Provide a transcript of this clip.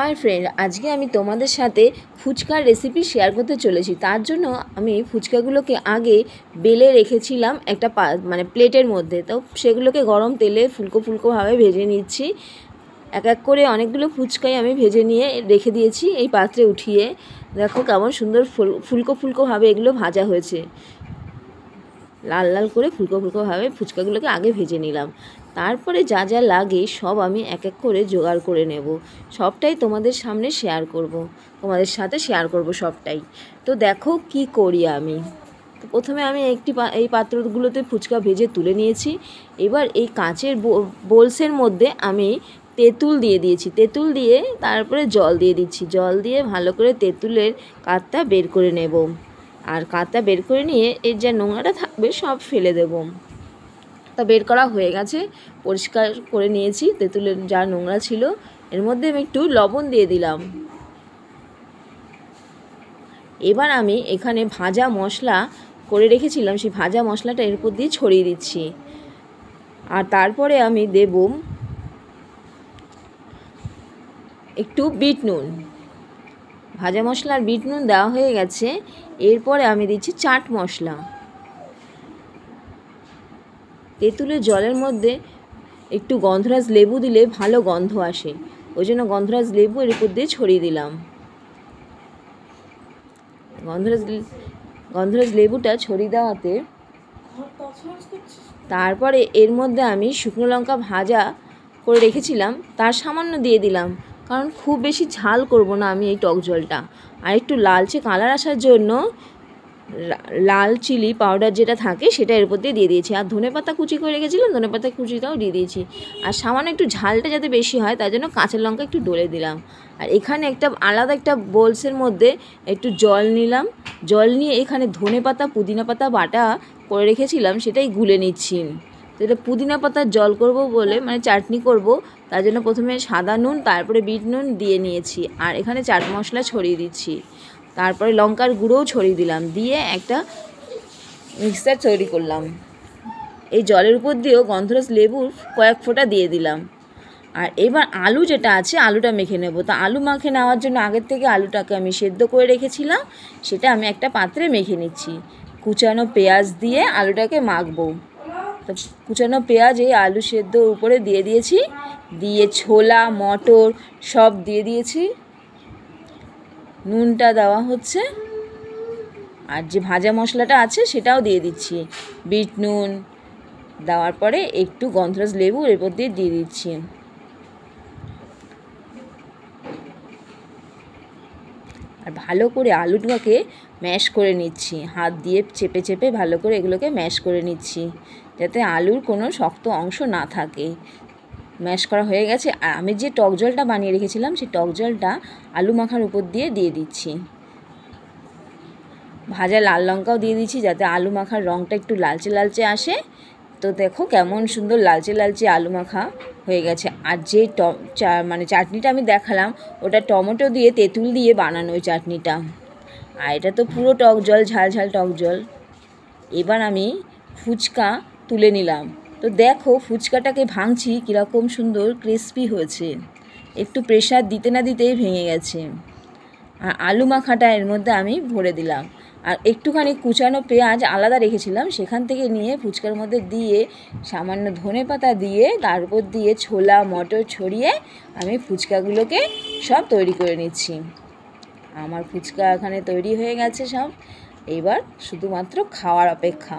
Hi friend আজকে আমি তোমাদের সাথে ফুচকার রেসিপি শেয়ার করতে চলেছি তার জন্য আমি ফুচকাগুলোকে আগে বেলে রেখেছিলাম একটা মানে প্লেটের মধ্যে তো সেগুলোকে গরম তেলে ফুলকো ফুলকোভাবে ভেজে নিচ্ছি এক এক করে অনেকগুলো ফুচকাই আমি ভেজে নিয়ে রেখে দিয়েছি এই পাত্রে উঠিয়ে দেখো কেমন সুন্দর ফুল ফুলকো ফুলকোভাবে এগুলো ভাজা হয়েছে লাল লাল করে ফুলকো ফুলকোভাবে ফুচকাগুলোকে আগে ভেজে নিলাম তারপরে যা যা লাগে সব আমি এক এক করে জোগাড় করে নেব সবটাই তোমাদের সামনে শেয়ার করব। তোমাদের সাথে শেয়ার করব সবটাই তো দেখো কি করি আমি তো প্রথমে আমি একটি এই পাত্রগুলোতে ফুচকা ভেজে তুলে নিয়েছি এবার এই কাঁচের বোলসের মধ্যে আমি তেঁতুল দিয়ে দিয়েছি তেঁতুল দিয়ে তারপরে জল দিয়ে দিচ্ছি জল দিয়ে ভালো করে তেঁতুলের কাঠটা বের করে নেব আর কাঁথা বের করে নিয়ে এর যা নোংরাটা থাকবে সব ফেলে দেব তা বের করা হয়ে গেছে পরিষ্কার করে নিয়েছি তেঁতুলের যা নোংরা ছিল এর মধ্যে আমি একটু লবণ দিয়ে দিলাম এবার আমি এখানে ভাজা মশলা করে রেখেছিলাম সেই ভাজা মশলাটা এর উপর দিয়ে ছড়িয়ে দিচ্ছি আর তারপরে আমি দেব একটু বিট নুন ভাজা মশলার বিট নুন দেওয়া হয়ে গেছে এরপরে আমি দিচ্ছি চাট মশলা তেঁতুলের জলের মধ্যে একটু গন্ধরাজ লেবু দিলে ভালো গন্ধ আসে ওই জন্য গন্ধরাজ লেবু এর উপর দিয়ে ছড়িয়ে দিলাম গন্ধরাজ গন্ধরাজ লেবুটা ছড়িয়ে দেওয়াতে তারপরে এর মধ্যে আমি শুকনো লঙ্কা ভাজা করে রেখেছিলাম তার সামান্য দিয়ে দিলাম কারণ খুব বেশি ঝাল করব না আমি এই টক জলটা আর একটু লালচে কালার আসার জন্য লাল চিলি পাউডার যেটা থাকে সেটা এর উপর দিয়ে দিয়ে দিয়েছি আর ধনে পাতা কুচি করে রেখেছিলাম ধনে পাতা কুচিটাও দিয়ে দিয়েছি আর সামান্য একটু ঝালটা যাতে বেশি হয় তার জন্য কাঁচা লঙ্কা একটু ডলে দিলাম আর এখানে একটা আলাদা একটা বোলসের মধ্যে একটু জল নিলাম জল নিয়ে এখানে ধনে পাতা পুদিনা পাতা বাটা করে রেখেছিলাম সেটাই গুলে নিচ্ছি তো এটা পুদিনা পাতার জল করব বলে মানে চাটনি করব তার জন্য প্রথমে সাদা নুন তারপরে বিট নুন দিয়ে নিয়েছি আর এখানে চাট মশলা ছড়িয়ে দিচ্ছি তারপরে লঙ্কার গুঁড়োও ছড়িয়ে দিলাম দিয়ে একটা মিক্সচার তৈরি করলাম এই জলের উপর দিয়েও গন্ধরস লেবুর কয়েক ফোঁটা দিয়ে দিলাম আর এবার আলু যেটা আছে আলুটা মেখে নেব তা আলু মাখে নেওয়ার জন্য আগের থেকে আলুটাকে আমি সেদ্ধ করে রেখেছিলাম সেটা আমি একটা পাত্রে মেখে নিচ্ছি কুচানো পেঁয়াজ দিয়ে আলুটাকে মাখবো কুচানো পেঁয়াজ এই আলু সেদ্ধর উপরে দিয়ে দিয়েছি দিয়ে ছোলা মটর সব দিয়ে দিয়েছি নুনটা দেওয়া হচ্ছে আর যে ভাজা মশলাটা আছে সেটাও দিয়ে দিচ্ছি বিট নুন দেওয়ার পরে একটু গন্ধরাজ লেবু এরপর দিয়ে দিয়ে দিচ্ছি আর ভালো করে আলুটাকে ম্যাশ করে নিচ্ছি হাত দিয়ে চেপে চেপে ভালো করে এগুলোকে ম্যাশ করে নিচ্ছি যাতে আলুর কোনো শক্ত অংশ না থাকে ম্যাশ করা হয়ে গেছে আর আমি যে টক জলটা বানিয়ে রেখেছিলাম সেই টক জলটা আলু মাখার উপর দিয়ে দিয়ে দিচ্ছি ভাজা লাল লঙ্কাও দিয়ে দিচ্ছি যাতে আলু মাখার রঙটা একটু লালচে লালচে আসে তো দেখো কেমন সুন্দর লালচে লালচে আলু মাখা হয়ে গেছে আর যে মানে চাটনিটা আমি দেখালাম ওটা টমেটো দিয়ে তেঁতুল দিয়ে বানানো ওই চাটনিটা আর এটা তো পুরো টক জল ঝাল ঝাল টক জল এবার আমি ফুচকা তুলে নিলাম তো দেখো ফুচকাটাকে ভাঙছি কীরকম সুন্দর ক্রিসপি হয়েছে একটু প্রেশার দিতে না দিতেই ভেঙে গেছে আর আলু মাখাটা এর মধ্যে আমি ভরে দিলাম আর একটুখানি কুচানো পেঁয়াজ আলাদা রেখেছিলাম সেখান থেকে নিয়ে ফুচকার মধ্যে দিয়ে সামান্য ধনে পাতা দিয়ে তারপর দিয়ে ছোলা মটর ছড়িয়ে আমি ফুচকাগুলোকে সব তৈরি করে নিচ্ছি আমার ফুচকা এখানে তৈরি হয়ে গেছে সব এবার শুধুমাত্র খাওয়ার অপেক্ষা